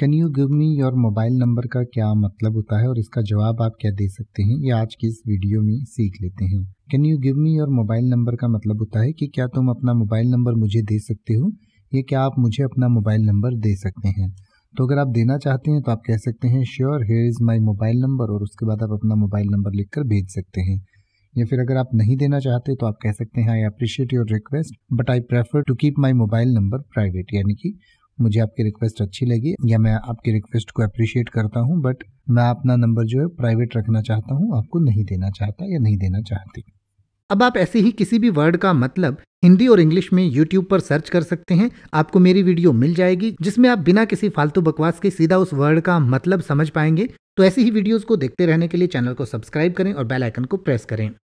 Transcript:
can you give me your mobile number का क्या मतलब होता है और इसका जवाब आप क्या दे सकते हैं ये आज की इस वीडियो में सीख लेते हैं can you give me your mobile number का मतलब होता है कि क्या तुम अपना मोबाइल नंबर मुझे दे सकते हो या क्या आप मुझे अपना मोबाइल नंबर दे सकते हैं तो अगर आप देना चाहते हैं तो आप कह सकते हैं sure here is my mobile number और उसके बाद आप अपना मोबाइल नंबर लिख कर भेज सकते हैं या फिर अगर आप नहीं देना चाहते तो आप कह सकते हैं I appreciate your request but I prefer to keep my mobile number private यानी कि मुझे आपकी रिक्वेस्ट अच्छी लगी या मैं आपकी रिक्वेस्ट को अप्रिशिएट करता हूँ बट मैं अपना नंबर जो है प्राइवेट रखना चाहता हूँ आपको नहीं देना चाहता या नहीं देना चाहती अब आप ऐसे ही किसी भी वर्ड का मतलब हिंदी और इंग्लिश में यूट्यूब पर सर्च कर सकते हैं आपको मेरी वीडियो मिल जाएगी जिसमें आप बिना किसी फालतू बकवास के सीधा उस वर्ड का मतलब समझ पाएंगे तो ऐसी ही वीडियोस को देखते रहने के लिए चैनल को सब्सक्राइब करें और बेल आइकन को प्रेस करें